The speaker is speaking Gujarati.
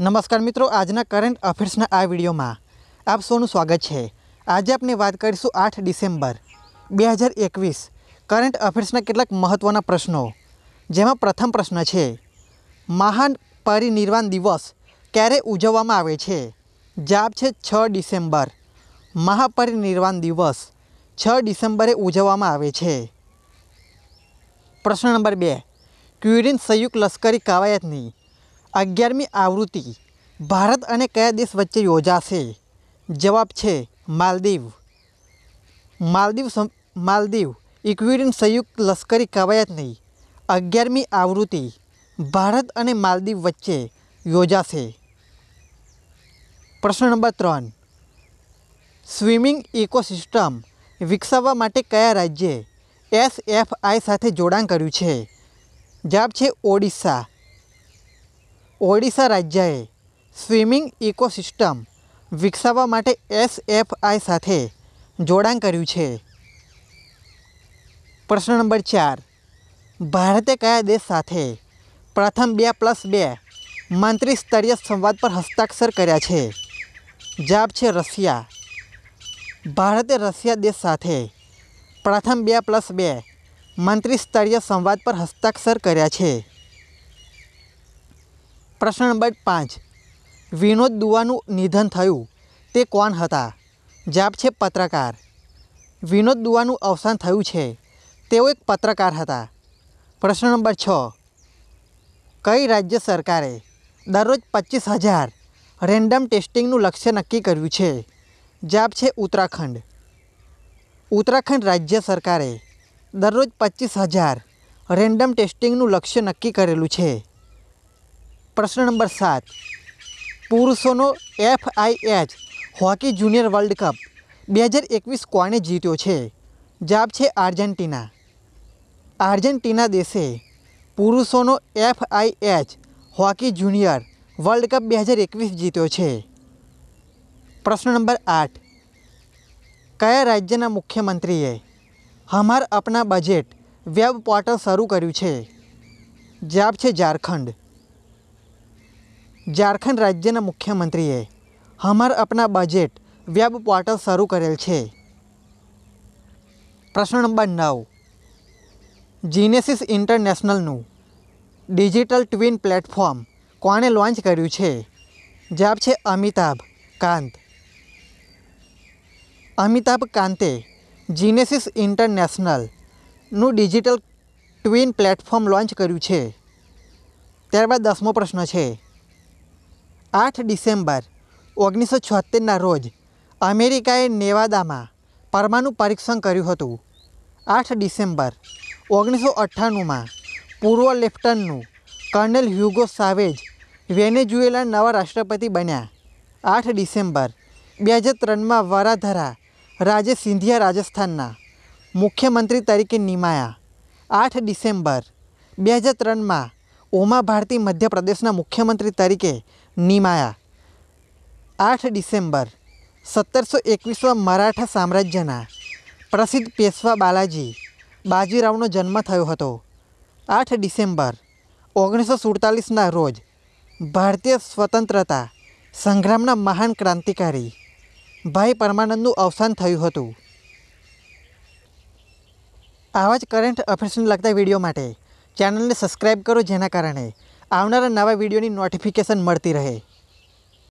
નમસ્કાર મિત્રો આજના કરંટ અફેર્સના આ વિડીયોમાં આપ સૌનું સ્વાગત છે આજે આપણે વાત કરીશું આઠ ડિસેમ્બર બે હજાર એકવીસ કરંટ અફેર્સના કેટલાક મહત્ત્વના પ્રશ્નો જેમાં પ્રથમ પ્રશ્ન છે મહાન પરિનિર્વાણ દિવસ ક્યારે ઉજવવામાં આવે છે જવાબ છે છ ડિસેમ્બર મહાપરિનિર્વાણ દિવસ છ ડિસેમ્બરે ઉજવવામાં આવે છે પ્રશ્ન નંબર બે ક્યુરિન સંયુક્ત લશ્કરી કવાયતની અગિયારમી આવૃત્તિ ભારત અને કયા દેશ વચ્ચે યોજાશે જવાબ છે માલદીવ માલદીવ માલદીવ ઇક્વિડિયન સંયુક્ત લશ્કરી કવાયતની અગિયારમી આવૃત્તિ ભારત અને માલદીવ વચ્ચે યોજાશે પ્રશ્ન નંબર ત્રણ સ્વિમિંગ ઇકોસિસ્ટમ વિકસાવવા માટે કયા રાજ્યે આઈ સાથે જોડાણ કર્યું છે જવાબ છે ઓડિશા ઓડિશા રાજ્યએ સ્વિમિંગ ઇકોસિસ્ટમ વિકસાવવા માટે એસએફઆઈ સાથે જોડાણ કર્યું છે પ્રશ્ન નંબર ચાર ભારતે કયા દેશ સાથે પ્રથમ બે પ્લસ બે મંત્રી સ્તરીય સંવાદ પર હસ્તાક્ષર કર્યા છે જવાબ છે રશિયા ભારતે રશિયા દેશ સાથે પ્રથમ બે પ્લસ બે મંત્રી સ્તરીય સંવાદ પર હસ્તાક્ષર કર્યા છે પ્રશ્ન નંબર પાંચ વિનોદ દુઆનું નિધન થયું તે કોણ હતા જવાબ છે પત્રકાર વિનોદ દુઆનું અવસાન થયું છે તેઓ એક પત્રકાર હતા પ્રશ્ન નંબર છ કઈ રાજ્ય સરકારે દરરોજ પચીસ હજાર રેન્ડમ ટેસ્ટિંગનું લક્ષ્ય નક્કી કર્યું છે જવાબ છે ઉત્તરાખંડ ઉત્તરાખંડ રાજ્ય સરકારે દરરોજ પચીસ હજાર રેન્ડમ ટેસ્ટિંગનું લક્ષ્ય નક્કી કરેલું છે પ્રશ્ન નંબર સાત પુરુષોનો F I H hockey junior world cup બે હજાર એકવીસ કોણે જીત્યો છે જવાબ છે આર્જેન્ટિના આર્જેન્ટિના દેશે પુરુષોનો F I H hockey junior world cup બે હજાર એકવીસ જીત્યો છે પ્રશ્ન નંબર આઠ કયા રાજ્યના મુખ્યમંત્રીએ હમાર અપના બજેટ વેબ પોર્ટલ શરૂ કર્યું છે જવાબ છે ઝારખંડ ઝારખંડ રાજ્યના મુખ્યમંત્રીએ હમાર અપના બજેટ વેબ પોર્ટલ શરૂ કરેલ છે પ્રશ્ન નંબર નવ જીનેસિસ ઇન્ટરનેશનલનું ડિજિટલ ટ્વિન પ્લેટફોર્મ કોણે લોન્ચ કર્યું છે જવાબ છે અમિતાભ કાંત અમિતાભ કાંતે જીનેસિસ ઇન્ટરનેશનલનું ડિજિટલ ટ્વિન પ્લેટફોર્મ લોન્ચ કર્યું છે ત્યારબાદ દસમો પ્રશ્ન છે આઠ ડિસેમ્બર ઓગણીસો છોતેરના રોજ અમેરિકાએ નેવાદામાં પરમાણુ પરીક્ષણ કર્યું હતું આઠ ડિસેમ્બર ઓગણીસો અઠ્ઠાણુંમાં પૂર્વ લેફ્ટનનું કર્નલ હ્યુગો સાવેજ વેનેઝુએલા નવા રાષ્ટ્રપતિ બન્યા આઠ ડિસેમ્બર બે હજાર ત્રણમાં વરાધરા રાજે સિંધિયા રાજસ્થાનના મુખ્યમંત્રી તરીકે નિમાયા આઠ ડિસેમ્બર બે હજાર ત્રણમાં ઓમા ભારતી મધ્યપ્રદેશના મુખ્યમંત્રી તરીકે નિમાયા આઠ ડિસેમ્બર સત્તરસો એકવીસમાં મરાઠા સામ્રાજ્યના પ્રસિદ્ધ પેશવા બાલાજી બાજીરાવનો જન્મ થયો હતો આઠ ડિસેમ્બર ઓગણીસો સુડતાલીસના રોજ ભારતીય સ્વતંત્રતા સંગ્રામના મહાન ક્રાંતિકારી ભાઈ પરમાનંદનું અવસાન થયું હતું આવા જ કરંટ અફેર્સને લગતા વિડીયો માટે ચેનલને સબસ્ક્રાઈબ કરો જેના કારણે આવનારા નવા વિડીયોની નોટિફિકેશન મળતી રહે